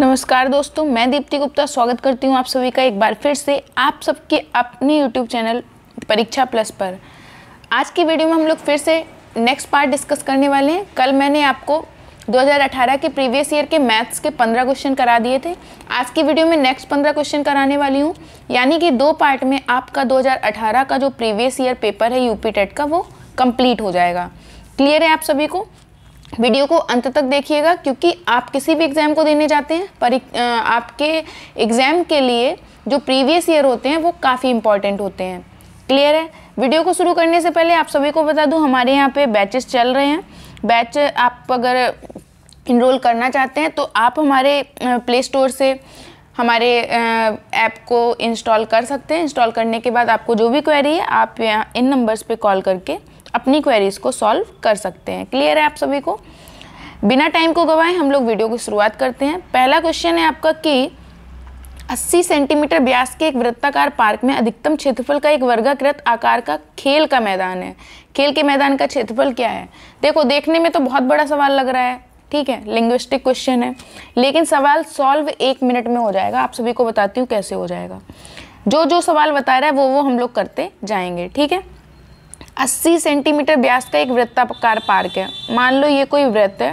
नमस्कार दोस्तों मैं दीप्ति गुप्ता स्वागत करती हूँ आप सभी का एक बार फिर से आप सबके अपने यूट्यूब चैनल परीक्षा प्लस पर आज की वीडियो में हम लोग फिर से नेक्स्ट पार्ट डिस्कस करने वाले हैं कल मैंने आपको 2018 के प्रीवियस ईयर के मैथ्स के 15 क्वेश्चन करा दिए थे आज की वीडियो में नेक्स्ट पंद्रह क्वेश्चन कराने वाली हूँ यानी कि दो पार्ट में आपका दो का जो प्रीवियस ईयर पेपर है यूपी टेट e का वो कंप्लीट हो जाएगा क्लियर है आप सभी को वीडियो को अंत तक देखिएगा क्योंकि आप किसी भी एग्ज़ाम को देने जाते हैं पर आपके एग्ज़ाम के लिए जो प्रीवियस ईयर होते हैं वो काफ़ी इंपॉर्टेंट होते हैं क्लियर है वीडियो को शुरू करने से पहले आप सभी को बता दूं हमारे यहाँ पे बैचेस चल रहे हैं बैच आप अगर इनरोल करना चाहते हैं तो आप हमारे प्ले स्टोर से हमारे ऐप को इंस्टॉल कर सकते हैं इंस्टॉल करने के बाद आपको जो भी क्वेरी है आप इन नंबर्स पर कॉल करके अपनी क्वेरीज को सॉल्व कर सकते हैं क्लियर है आप सभी को बिना टाइम को गवाए हम लोग वीडियो की शुरुआत करते हैं पहला क्वेश्चन है आपका कि 80 सेंटीमीटर व्यास के एक वृत्ताकार पार्क में अधिकतम क्षेत्रफल का एक वर्गाकृत आकार का खेल का मैदान है खेल के मैदान का क्षेत्रफल क्या है देखो देखने में तो बहुत बड़ा सवाल लग रहा है ठीक है लिंग्विस्टिक क्वेश्चन है लेकिन सवाल सॉल्व एक मिनट में हो जाएगा आप सभी को बताती हूँ कैसे हो जाएगा जो जो सवाल बता रहा है वो वो हम लोग करते जाएंगे ठीक है 80 सेंटीमीटर व्यास का एक वृत्ताकार पार्क है मान लो ये कोई वृत्त है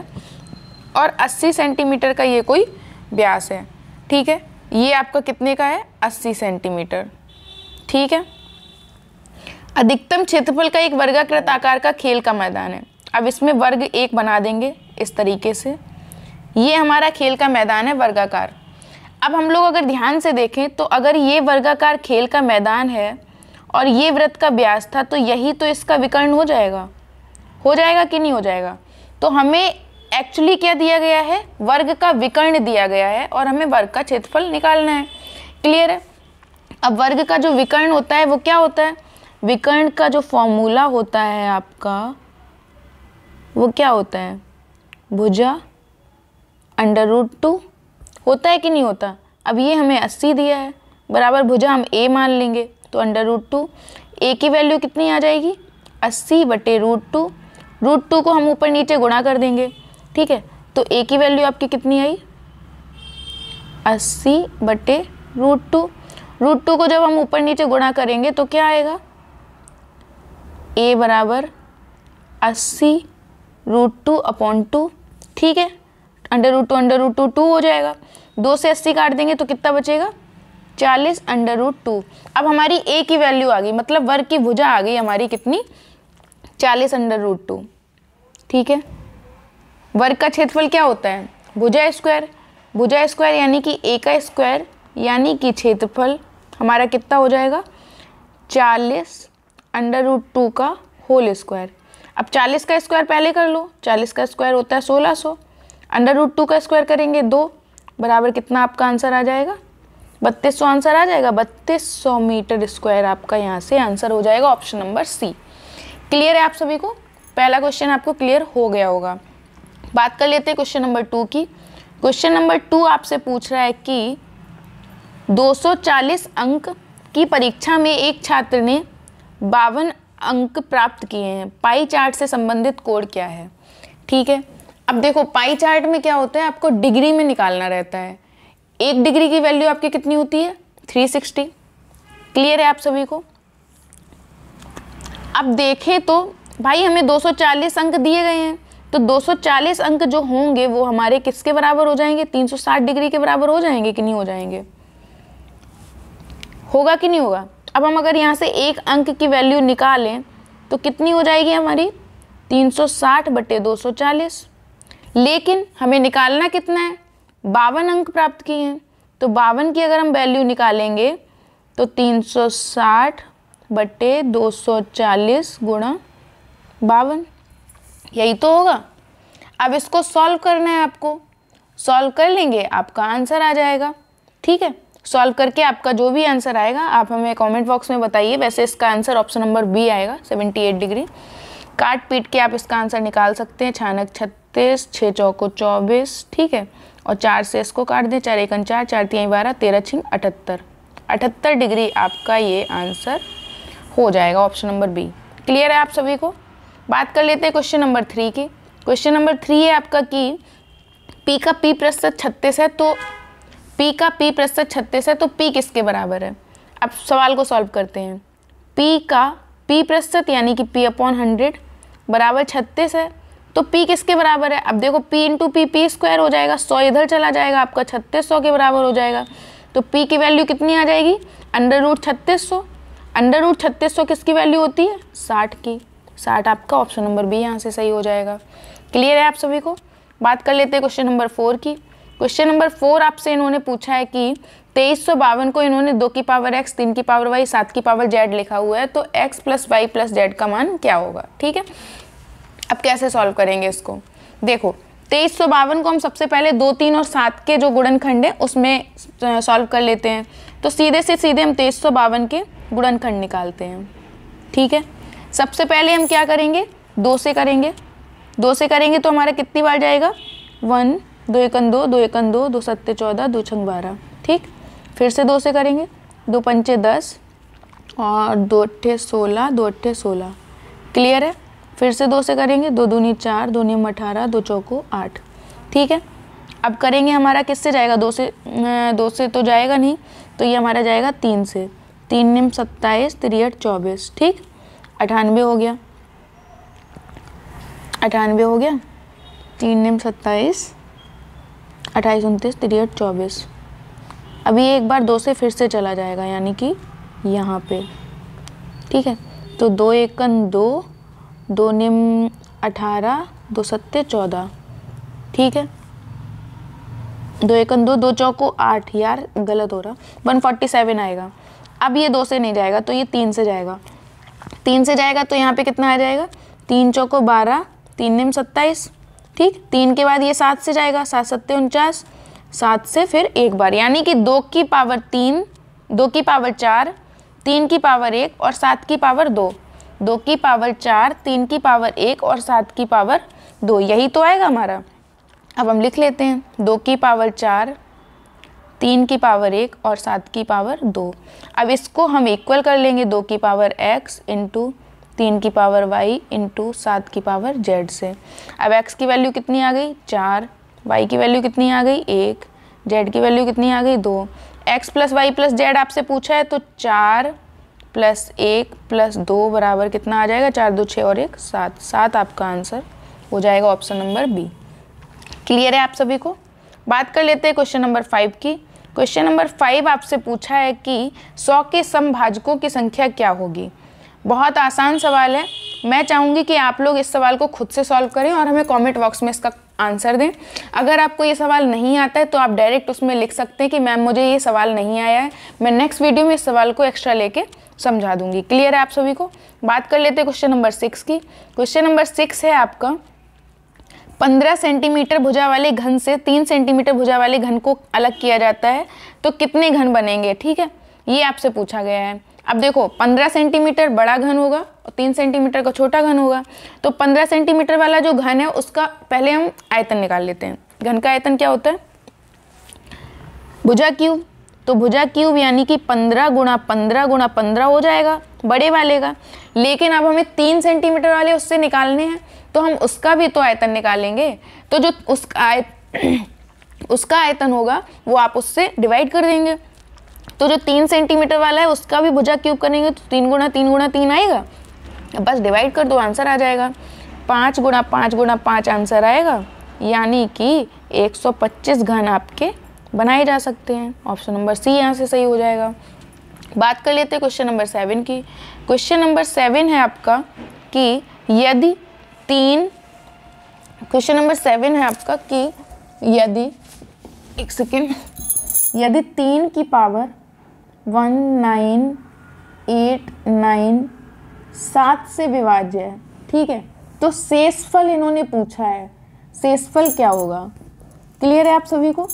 और 80 सेंटीमीटर का ये कोई व्यास है ठीक है ये आपका कितने का है 80 सेंटीमीटर ठीक है अधिकतम क्षेत्रफल का एक वर्गाकृत आकार का खेल का मैदान है अब इसमें वर्ग एक बना देंगे इस तरीके से ये हमारा खेल का मैदान है वर्गाकार अब हम लोग अगर ध्यान से देखें तो अगर ये वर्गाकार खेल का मैदान है और ये व्रत का ब्यास था तो यही तो इसका विकर्ण हो जाएगा हो जाएगा कि नहीं हो जाएगा तो हमें एक्चुअली क्या दिया गया है वर्ग का विकर्ण दिया गया है और हमें वर्ग का क्षेत्रफल निकालना है क्लियर है अब वर्ग का जो विकर्ण होता है वो क्या होता है विकर्ण का जो फॉर्मूला होता है आपका वो क्या होता है भुजा अंडर रूट टू होता है कि नहीं होता अब ये हमें अस्सी दिया है बराबर भुजा हम ए मान लेंगे तो अंडर रूट टू ए की वैल्यू कितनी आ जाएगी अस्सी बटे रूट टू रूट टू को हम ऊपर नीचे गुणा कर देंगे ठीक है तो ए की वैल्यू आपकी कितनी आई अस्सी बटे रूट टू रूट टू को जब हम ऊपर नीचे गुणा करेंगे तो क्या आएगा ए बराबर अस्सी रूट टू अपॉन टू ठीक है under root two under root two two हो जाएगा दो से अस्सी काट देंगे तो कितना बचेगा चालीस अंडर रूट टू अब हमारी ए की वैल्यू आ गई मतलब वर्ग की भुजा आ गई हमारी कितनी चालीस अंडर रूट टू ठीक है वर्ग का क्षेत्रफल क्या होता है भुजा स्क्वायर भुजा स्क्वायर यानी कि ए का स्क्वायर यानी कि क्षेत्रफल हमारा कितना हो जाएगा चालीस अंडर रूट टू का होल स्क्वायर अब चालीस का स्क्वायर पहले कर लो चालीस का स्क्वायर होता है सोलह सौ अंडर रूट टू का स्क्वायर करेंगे दो बराबर कितना आपका आंसर आ जाएगा बत्तीस सौ आंसर आ जाएगा बत्तीस सौ मीटर स्क्वायर आपका यहाँ से आंसर हो जाएगा ऑप्शन नंबर सी क्लियर है आप सभी को पहला क्वेश्चन आपको क्लियर हो गया होगा बात कर लेते हैं क्वेश्चन नंबर टू की क्वेश्चन नंबर टू आपसे पूछ रहा है कि 240 अंक की परीक्षा में एक छात्र ने बावन अंक प्राप्त किए हैं पाई चार्ट से संबंधित कोड क्या है ठीक है अब देखो पाई चार्ट में क्या होता है आपको डिग्री में निकालना रहता है एक डिग्री की वैल्यू आपकी कितनी होती है 360 क्लियर है आप सभी को अब देखें तो भाई हमें 240 अंक दिए गए हैं तो 240 अंक जो होंगे वो हमारे किसके बराबर हो जाएंगे 360 डिग्री के बराबर हो जाएंगे कि नहीं हो जाएंगे होगा कि नहीं होगा अब हम अगर यहाँ से एक अंक की वैल्यू निकालें तो कितनी हो जाएगी हमारी 360 बटे 240 लेकिन हमें निकालना कितना है बावन अंक प्राप्त किए हैं तो बावन की अगर हम वैल्यू निकालेंगे तो 360 बटे 240 गुणा बावन यही तो होगा अब इसको सॉल्व करना है आपको सॉल्व कर लेंगे आपका आंसर आ जाएगा ठीक है सॉल्व करके आपका जो भी आंसर आएगा आप हमें कमेंट बॉक्स में बताइए वैसे इसका आंसर ऑप्शन नंबर बी आएगा 78 डिग्री काट पीट के आप इसका आंसर निकाल सकते हैं छानक छत्तीस छः चौको चौबीस ठीक है और चार से इसको काट दें चार एक चार चार तीन बारह तेरह छिंग अठहत्तर अठहत्तर डिग्री आपका ये आंसर हो जाएगा ऑप्शन नंबर बी क्लियर है आप सभी को बात कर लेते हैं क्वेश्चन नंबर थ्री की क्वेश्चन नंबर थ्री है आपका कि पी का पी प्रतिशत छत्तीस है तो पी का पी प्रतिशत छत्तीस है तो पी किसके बराबर है अब सवाल को सॉल्व करते हैं पी का पी प्रतिशत यानी कि पी अपॉन हंड्रेड बराबर छत्तीस है तो पी किसके बराबर है अब देखो इन इंटू पी पी स्क्वायर हो जाएगा सौ इधर चला जाएगा आपका छत्तीस सौ के बराबर हो जाएगा तो पी की वैल्यू कितनी आ जाएगी अंडर रूट छत्तीस सौ अंडर रूट छत्तीस सौ किसकी वैल्यू होती है साठ की साठ आपका ऑप्शन नंबर बी यहाँ से सही हो जाएगा क्लियर है आप सभी को बात कर लेते हैं क्वेश्चन नंबर फोर की क्वेश्चन नंबर फोर आपसे इन्होंने पूछा है कि तेईस सौ बावन को इन्होंने दो की पावर एक्स तीन की पावर वाई सात की पावर जेड लिखा हुआ है तो X plus Y plus Z का मान क्या होगा ठीक है अब कैसे सॉल्व करेंगे इसको देखो तेईस सौ बावन को हम सबसे पहले दो तीन और सात के जो गुणनखंड है उसमें सॉल्व कर लेते हैं तो सीधे से सीधे हम तेईस सौ बावन के गुणनखंड निकालते हैं ठीक है सबसे पहले हम क्या करेंगे दो से करेंगे दो से करेंगे तो हमारा कितनी बार जाएगा वन दो एकन दो दो एकन दो दो सत्ते चौदह दो छंग बारह ठीक फिर से दो से करेंगे दो पंचे दस और दो अट्ठे सोलह दो अट्ठे सोलह क्लियर है फिर से दो से करेंगे दो दूनी चार दो निम अठारह दो चौको आठ ठीक है अब करेंगे हमारा किससे जाएगा दो से दो से तो जाएगा नहीं तो ये हमारा जाएगा तीन से तीन निम सत्ताईस तिरहठ चौबीस ठीक अठानवे हो गया अठानवे हो गया तीन निम सत्ताईस अट्ठाईस उनतीस तिरहठ चौबीस अभी एक बार दो से फिर से चला जाएगा यानी कि यहाँ पे ठीक है तो दो एकन दो दो निम अठारह दो सत्ते चौदह ठीक है दो एकन दो दो चौको आठ यार गलत हो रहा वन फोर्टी सेवन आएगा अब ये दो से नहीं जाएगा तो ये तीन से जाएगा तीन से जाएगा तो यहाँ पे कितना आ जाएगा तीन चौको बारह तीन निम सत्ताईस ठीक तीन के बाद ये सात से जाएगा सात सत्ते उनचास सात से फिर एक बार यानी कि दो की पावर तीन दो की पावर चार तीन की पावर एक और सात की पावर दो दो की पावर चार तीन की पावर एक और सात की पावर दो यही तो आएगा हमारा अब हम लिख लेते हैं दो की पावर चार तीन की पावर एक और सात की पावर दो अब इसको हम इक्वल कर लेंगे दो की पावर एक्स इंटू तीन की पावर वाई इंटू सात की पावर जेड से अब एक्स की वैल्यू कितनी आ गई चार वाई की वैल्यू कितनी आ गई एक जेड की वैल्यू कितनी आ गई दो X plus Y plus Z आपसे पूछा है तो चार प्लस एक प्लस दो बराबर कितना आ जाएगा चार दो छः और एक सात सात आपका आंसर हो जाएगा ऑप्शन नंबर बी क्लियर है आप सभी को बात कर लेते हैं क्वेश्चन नंबर फाइव की क्वेश्चन नंबर फाइव आपसे पूछा है कि सौ के समभाजकों की संख्या क्या होगी बहुत आसान सवाल है मैं चाहूँगी कि आप लोग इस सवाल को खुद से सॉल्व करें और हमें कमेंट बॉक्स में इसका आंसर दें अगर आपको ये सवाल नहीं आता है तो आप डायरेक्ट उसमें लिख सकते हैं कि मैम मुझे ये सवाल नहीं आया है मैं नेक्स्ट वीडियो में इस सवाल को एक्स्ट्रा लेके समझा दूंगी क्लियर है आप सभी को बात कर लेते हैं क्वेश्चन नंबर सिक्स की क्वेश्चन नंबर सिक्स है आपका पंद्रह सेंटीमीटर भुजा वाले घन से तीन सेंटीमीटर भुजा वाले घन को अलग किया जाता है तो कितने घन बनेंगे ठीक है ये आपसे पूछा गया है अब देखो पंद्रह सेंटीमीटर बड़ा घन होगा और तीन सेंटीमीटर का छोटा घन होगा तो पंद्रह सेंटीमीटर वाला जो घन है उसका पहले हम आयतन निकाल लेते हैं घन का आयतन क्या होता है भुजा क्यूब तो भुजा क्यूब यानी कि पंद्रह गुणा पंद्रह गुणा पंद्रह हो जाएगा बड़े वाले का लेकिन अब हमें तीन सेंटीमीटर वाले उससे निकालने हैं तो हम उसका भी तो आयतन निकालेंगे तो जो उसका आय उसका आयतन होगा वो आप उससे डिवाइड कर देंगे तो जो तीन सेंटीमीटर वाला है उसका भी भुजा क्यूब करेंगे तो तीन गुणा तीन गुणा तीन आएगा बस डिवाइड कर दो आंसर आ जाएगा पाँच गुणा पाँच गुणा पाँच आंसर आएगा यानी कि 125 घन आपके बनाए जा सकते हैं ऑप्शन नंबर सी यहाँ से सही हो जाएगा बात कर लेते हैं क्वेश्चन नंबर सेवन की क्वेश्चन नंबर सेवन है आपका कि यदि तीन क्वेश्चन नंबर सेवन है आपका कि यदि एक सेकेंड यदि तीन की power one nine eight nine सात से विभाज्य है ठीक है तो सेसफल इन्होंने पूछा है सेसफल क्या होगा क्लियर है आप सभी को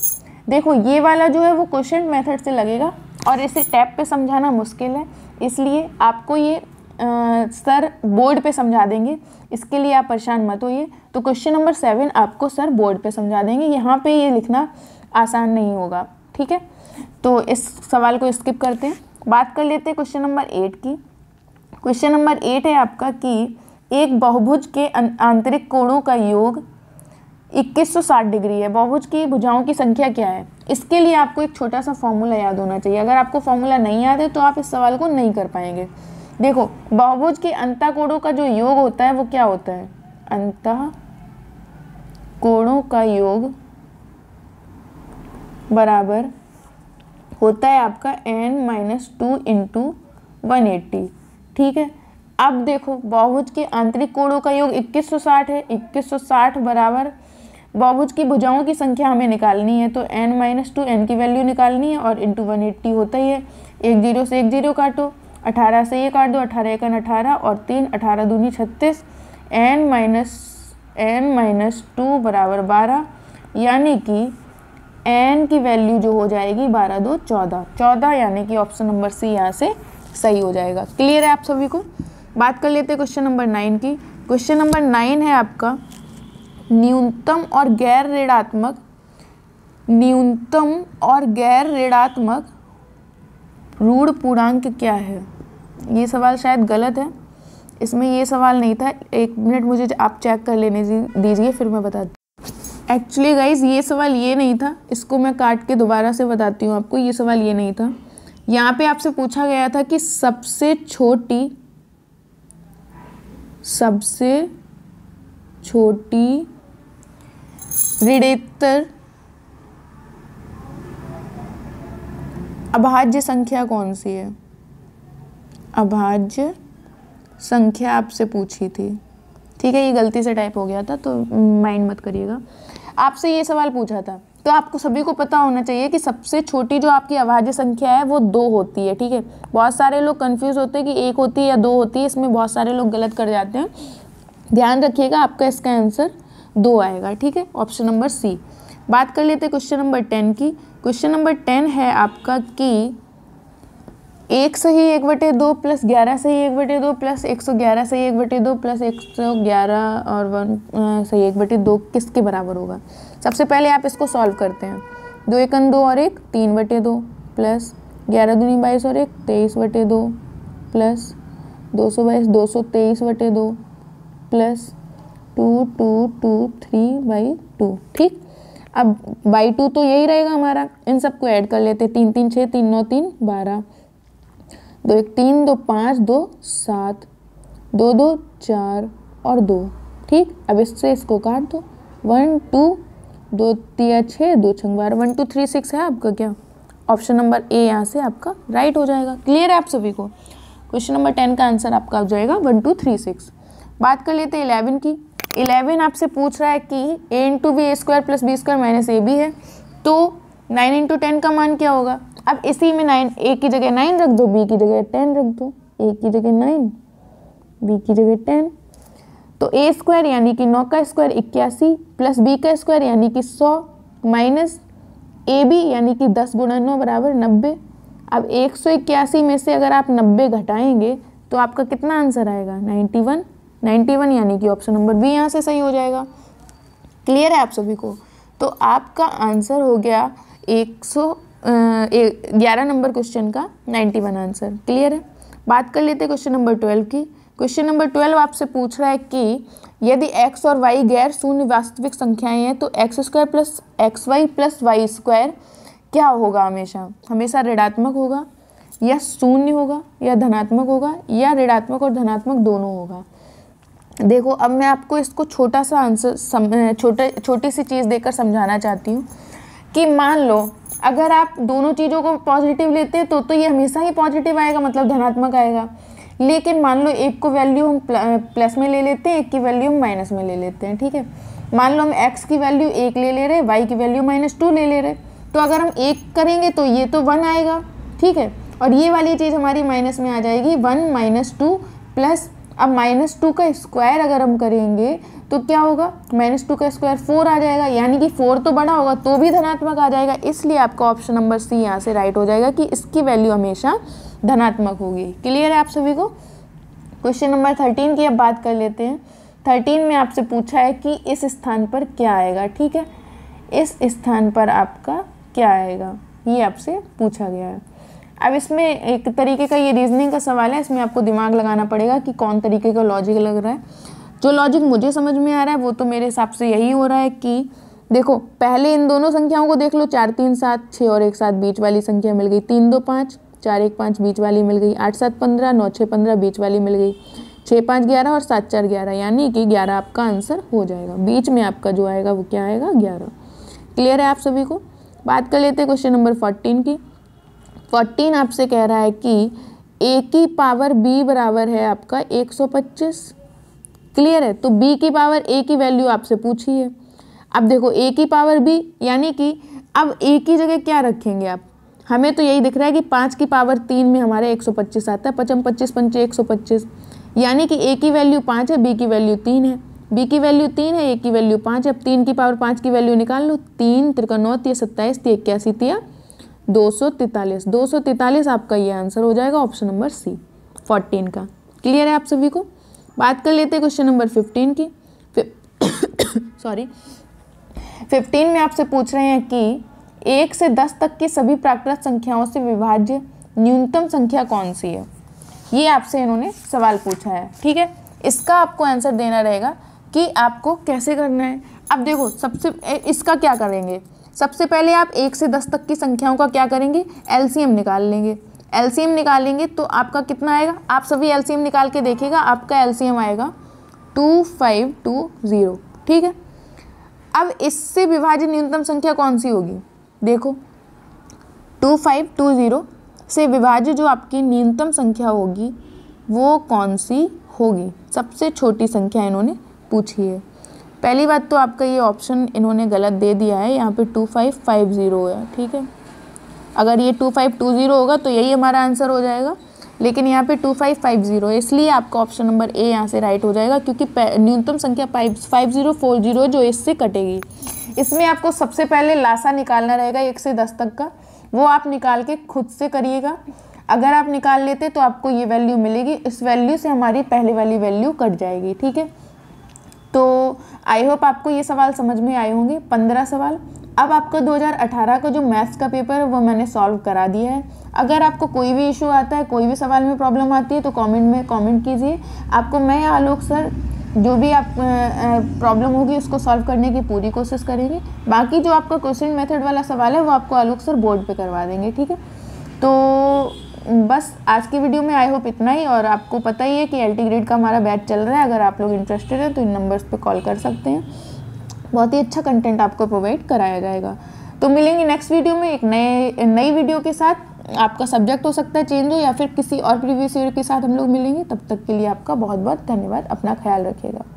देखो ये वाला जो है वो क्वेश्चन मेथड से लगेगा और इसे टैप पे समझाना मुश्किल है इसलिए आपको ये आ, सर बोर्ड पे समझा देंगे इसके लिए आप परेशान मत होइए तो क्वेश्चन नंबर सेवन आपको सर बोर्ड पे समझा देंगे यहाँ पे ये लिखना आसान नहीं होगा ठीक है तो इस सवाल को स्किप करते हैं बात कर लेते हैं क्वेश्चन नंबर एट की क्वेश्चन नंबर एट है आपका कि एक बहुभुज के अं-, आंतरिक कोणों का योग 2160 डिग्री है बहुभुज की भुजाओं की संख्या क्या है इसके लिए आपको एक छोटा सा फॉर्मूला याद होना चाहिए अगर आपको फॉर्मूला नहीं याद है तो आप इस सवाल को नहीं कर पाएंगे देखो बहुभुज के अंता कोड़ों का जो योग होता है वो क्या होता है अंता कोणों का योग बराबर होता है आपका N minus two into one eighty ठीक है अब देखो बहुभुज के आंतरिक कोणों का योग 2160 है 2160 बराबर बहुभुज की भुजाओं की संख्या हमें निकालनी है तो एन माइनस टू एन की वैल्यू निकालनी है और इंटू वन एट्टी होता ही है एक जीरो से एक जीरो काटो अठारह से ये काट दो अठारह एक अठारह और तीन अठारह दूनी छत्तीस N minus N minus two बराबर बारह यानी कि एन की वैल्यू जो हो जाएगी बारह दो चौदह चौदह यानी कि ऑप्शन नंबर सी यहाँ से सही हो जाएगा क्लियर है आप सभी को बात कर लेते हैं क्वेश्चन नंबर नाइन की क्वेश्चन नंबर नाइन है आपका न्यूनतम और गैर ऋणात्मक न्यूनतम और गैर ऋणात्मक रूढ़ पूर्णांक क्या है ये सवाल शायद गलत है इसमें ये सवाल नहीं था एक मिनट मुझे आप चेक कर लेने दीजिए फिर मैं बता एक्चुअली गाइज ये सवाल ये नहीं था इसको मैं काट के दोबारा से बताती हूँ आपको ये सवाल ये नहीं था यहाँ पे आपसे पूछा गया था कि सबसे छोटी सबसे छोटी ऋणेत्तर अभाज्य संख्या कौन सी है अभाज्य संख्या आपसे पूछी थी ठीक है ये गलती से टाइप हो गया था तो माइंड मत करिएगा आपसे ये सवाल पूछा था तो आपको सभी को पता होना चाहिए कि सबसे छोटी जो आपकी अभाज्य संख्या है वो दो होती है ठीक है बहुत सारे लोग कंफ्यूज होते हैं कि एक होती है या दो होती है इसमें बहुत सारे लोग गलत कर जाते हैं ध्यान रखिएगा आपका इसका आंसर दो आएगा ठीक है ऑप्शन नंबर सी बात कर लेते क्वेश्चन नंबर टेन की क्वेश्चन नंबर टेन है आपका कि एक से ही एक बटे दो प्लस ग्यारह से ही एक बटे दो प्लस एक सौ ग्यारह से ही एक बटे दो प्लस एक सौ ग्यारह और वन से ही एक बटे दो किसके बराबर होगा सबसे पहले आप इसको सॉल्व करते हैं दो एकन दो और एक तीन बटे दो प्लस ग्यारह दूनी बाईस और एक तेईस बटे दो प्लस दो सौ बाईस दो सौ तेईस बटे दो plus two two two three by two ठीक अब बाई टू तो यही रहेगा हमारा इन सबको ऐड कर लेते तीन तीन छः तीन नौ तीन बारह दो एक तीन दो पाँच दो सात दो दो चार और दो ठीक अब इससे इसको काट दो वन टू दो तीन छः दो छंग वन टू थ्री सिक्स है आपका क्या ऑप्शन नंबर ए यहाँ से आपका राइट हो जाएगा क्लियर है आप सभी को क्वेश्चन नंबर टेन का आंसर आपका हो जाएगा वन टू थ्री सिक्स बात कर लेते हैं इलेवन की इलेवन आपसे पूछ रहा है कि A into B A square plus B square minus A B है तो नाइन इंटू टेन का मान क्या होगा अब इसी में नाइन ए की जगह नाइन रख दो बी की जगह टेन रख दो ए की जगह नाइन बी की जगह टेन तो ए स्क्वायर यानी कि नौ का स्क्वायर इक्यासी प्लस बी का स्क्वायर यानी कि सौ माइनस ए बी यानी कि दस गुणा नौ बराबर नब्बे अब एक सौ इक्यासी में से अगर आप नब्बे घटाएंगे तो आपका कितना आंसर आएगा नाइन्टी वन 91 यानी कि ऑप्शन नंबर बी यहाँ से सही हो जाएगा क्लियर है आप सभी को तो आपका आंसर हो गया एक सौ ग्यारह नंबर क्वेश्चन का 91 आंसर क्लियर है बात कर लेते हैं क्वेश्चन नंबर ट्वेल्व की क्वेश्चन नंबर ट्वेल्व आपसे पूछ रहा है कि यदि एक्स और वाई गैर शून्य वास्तविक संख्याएं हैं तो X square plus X Y plus Y square क्या होगा हमेशा हमेशा ऋणात्मक होगा या शून्य होगा या धनात्मक होगा या ऋणात्मक और धनात्मक दोनों होगा देखो अब मैं आपको इसको छोटा सा आंसर सम छोटे छोटी सी चीज़ देकर समझाना चाहती हूँ कि मान लो अगर आप दोनों चीज़ों को पॉजिटिव लेते हैं तो तो ये हमेशा ही पॉजिटिव आएगा मतलब धनात्मक आएगा लेकिन मान लो एक को वैल्यू हम प्लस में ले लेते हैं एक की वैल्यू हम माइनस में ले लेते हैं ठीक है मान लो हम एक्स की वैल्यू एक ले ले रहे वाई की वैल्यू माइनस टू ले ले रहे तो अगर हम एक करेंगे तो ये तो वन आएगा ठीक है और ये वाली चीज़ हमारी माइनस में आ जाएगी वन माइनस टू प्लस अब माइनस टू का स्क्वायर अगर हम करेंगे तो क्या होगा माइनस टू का स्क्वायर फोर आ जाएगा यानी कि फोर तो बड़ा होगा तो भी धनात्मक आ जाएगा इसलिए आपका ऑप्शन नंबर सी यहाँ से राइट हो जाएगा कि इसकी वैल्यू हमेशा धनात्मक होगी क्लियर है आप सभी को क्वेश्चन नंबर थर्टीन की अब बात कर लेते हैं थर्टीन में आपसे पूछा है कि इस स्थान पर क्या आएगा ठीक है इस स्थान पर आपका क्या आएगा ये आपसे पूछा गया है अब इसमें एक तरीके का ये रीजनिंग का सवाल है इसमें आपको दिमाग लगाना पड़ेगा कि कौन तरीके का लॉजिक लग रहा है जो लॉजिक मुझे समझ में आ रहा है वो तो मेरे हिसाब से यही हो रहा है कि देखो पहले इन दोनों संख्याओं को देख लो चार तीन सात छः और एक सात बीच वाली संख्या मिल गई तीन दो पाँच चार एक पाँच बीच वाली मिल गई आठ सात पंद्रह नौ छः पंद्रह बीच वाली मिल गई छः पाँच ग्यारह और सात चार ग्यारह यानी कि ग्यारह आपका आंसर हो जाएगा बीच में आपका जो आएगा वो क्या आएगा ग्यारह क्लियर है आप सभी को बात कर लेते हैं क्वेश्चन नंबर फोर्टीन की फोर्टीन आपसे कह रहा है कि ए की पावर बी बराबर है आपका 125 क्लियर है तो बी की पावर ए की वैल्यू आपसे पूछी है अब देखो ए की पावर बी यानी कि अब ए की जगह क्या रखेंगे आप हमें तो यही दिख रहा है कि पाँच की पावर तीन में हमारे 125 आता है पचम पच्चीस पंचे एक यानी कि ए की वैल्यू पाँच है बी की वैल्यू तीन है बी की वैल्यू तीन है ए की वैल्यू पाँच है अब तीन की पावर पाँच की वैल्यू निकाल लो तीन त्रिकोणौती सत्ताईस इक्यासी तिया दो सौ तैतालीस दो सौ तैतालीस आपका ये आंसर हो जाएगा ऑप्शन नंबर सी फोर्टीन का क्लियर है आप सभी को बात कर लेते हैं क्वेश्चन नंबर फिफ्टीन की सॉरी फिफ्टीन में आपसे पूछ रहे हैं कि एक से दस तक की सभी प्राकृत संख्याओं से विभाज्य न्यूनतम संख्या कौन सी है ये आपसे इन्होंने सवाल पूछा है ठीक है इसका आपको आंसर देना रहेगा कि आपको कैसे करना है अब देखो सबसे इसका क्या करेंगे सबसे पहले आप एक से दस तक की संख्याओं का क्या करेंगे एलसीएम निकाल लेंगे एलसीएम निकालेंगे तो आपका कितना आएगा आप सभी एलसीएम निकाल के देखिएगा आपका एलसीएम आएगा टू फाइव टू ज़ीरो ठीक है अब इससे विभाजित न्यूनतम संख्या कौन सी होगी देखो टू फाइव टू ज़ीरो से विभाजित जो आपकी न्यूनतम संख्या होगी वो कौन सी होगी सबसे छोटी संख्या इन्होंने पूछी है पहली बात तो आपका ये ऑप्शन इन्होंने गलत दे दिया है यहाँ पे टू फाइव फाइव ज़ीरो है ठीक है अगर ये टू फाइव टू ज़ीरो होगा तो यही हमारा आंसर हो जाएगा लेकिन यहाँ पे टू फाइव फाइव ज़ीरो है इसलिए आपका ऑप्शन नंबर ए यहाँ से राइट हो जाएगा क्योंकि न्यूनतम संख्या five five zero four zero जो इससे कटेगी इसमें आपको सबसे पहले लाशा निकालना रहेगा एक से दस तक का वो आप निकाल के खुद से करिएगा अगर आप निकाल लेते तो आपको ये वैल्यू मिलेगी इस वैल्यू से हमारी पहले वाली वैल्यू कट जाएगी ठीक है तो आई होप आपको ये सवाल समझ में आए होंगे पंद्रह सवाल अब आपका 2018 का जो मैथ्स का पेपर है वो मैंने सॉल्व करा दिया है अगर आपको कोई भी इशू आता है कोई भी सवाल में प्रॉब्लम आती है तो कमेंट में कमेंट कीजिए आपको मैं आलोक सर जो भी आप प्रॉब्लम होगी उसको सॉल्व करने की पूरी कोशिश करेंगे बाकी जो आपका क्वेश्चन मेथड वाला सवाल है वो आपको आलोक सर बोर्ड पर करवा देंगे ठीक है तो बस आज की वीडियो में आई होप इतना ही और आपको पता ही है कि एल ग्रेड का हमारा बैच चल रहा है अगर आप लोग इंटरेस्टेड हैं तो इन नंबर्स पे कॉल कर सकते हैं बहुत ही अच्छा कंटेंट आपको प्रोवाइड कराया जाएगा तो मिलेंगे नेक्स्ट वीडियो में एक नए नई वीडियो के साथ आपका सब्जेक्ट हो सकता है चेंज हो या फिर किसी और प्रीवियस ईयर के साथ हम लोग मिलेंगे तब तक के लिए आपका बहुत बहुत धन्यवाद अपना ख्याल रखिएगा